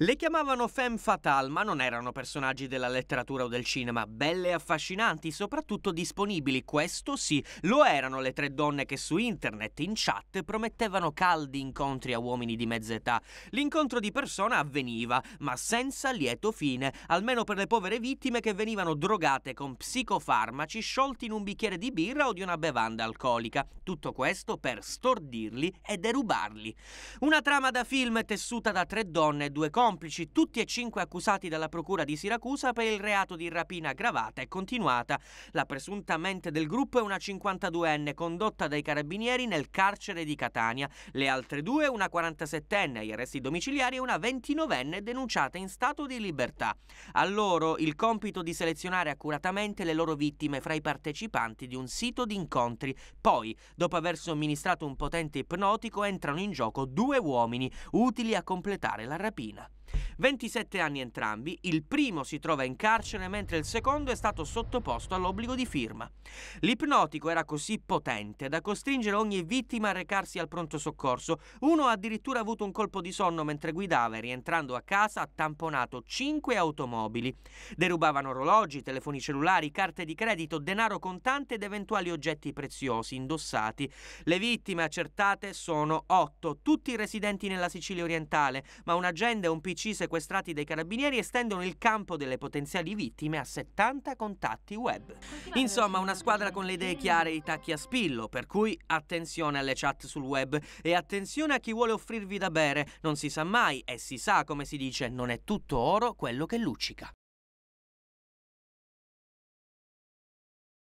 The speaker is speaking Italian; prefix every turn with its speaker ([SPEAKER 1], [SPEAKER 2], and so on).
[SPEAKER 1] Le chiamavano femme fatale, ma non erano personaggi della letteratura o del cinema, belle e affascinanti, soprattutto disponibili, questo sì, lo erano le tre donne che su internet, in chat, promettevano caldi incontri a uomini di mezza età. L'incontro di persona avveniva, ma senza lieto fine, almeno per le povere vittime che venivano drogate con psicofarmaci sciolti in un bicchiere di birra o di una bevanda alcolica. Tutto questo per stordirli e derubarli. Una trama da film tessuta da tre donne e due conti complici tutti e cinque accusati dalla Procura di Siracusa per il reato di rapina aggravata e continuata. La presunta mente del gruppo è una 52enne condotta dai carabinieri nel carcere di Catania. Le altre due, una 47enne agli arresti domiciliari e una 29enne denunciata in stato di libertà. A loro il compito di selezionare accuratamente le loro vittime fra i partecipanti di un sito di incontri. Poi, dopo aver somministrato un potente ipnotico, entrano in gioco due uomini utili a completare la rapina. 27 anni entrambi, il primo si trova in carcere mentre il secondo è stato sottoposto all'obbligo di firma. L'ipnotico era così potente da costringere ogni vittima a recarsi al pronto soccorso. Uno ha addirittura avuto un colpo di sonno mentre guidava e rientrando a casa ha tamponato 5 automobili. Derubavano orologi, telefoni cellulari, carte di credito, denaro contante ed eventuali oggetti preziosi indossati. Le vittime accertate sono 8, tutti residenti nella Sicilia orientale, ma un'agenda e un PC secondo sequestrati dai carabinieri estendono il campo delle potenziali vittime a 70 contatti web. Insomma, una squadra con le idee chiare e i tacchi a spillo, per cui attenzione alle chat sul web e attenzione a chi vuole offrirvi da bere. Non si sa mai e si sa, come si dice, non è tutto oro quello che luccica.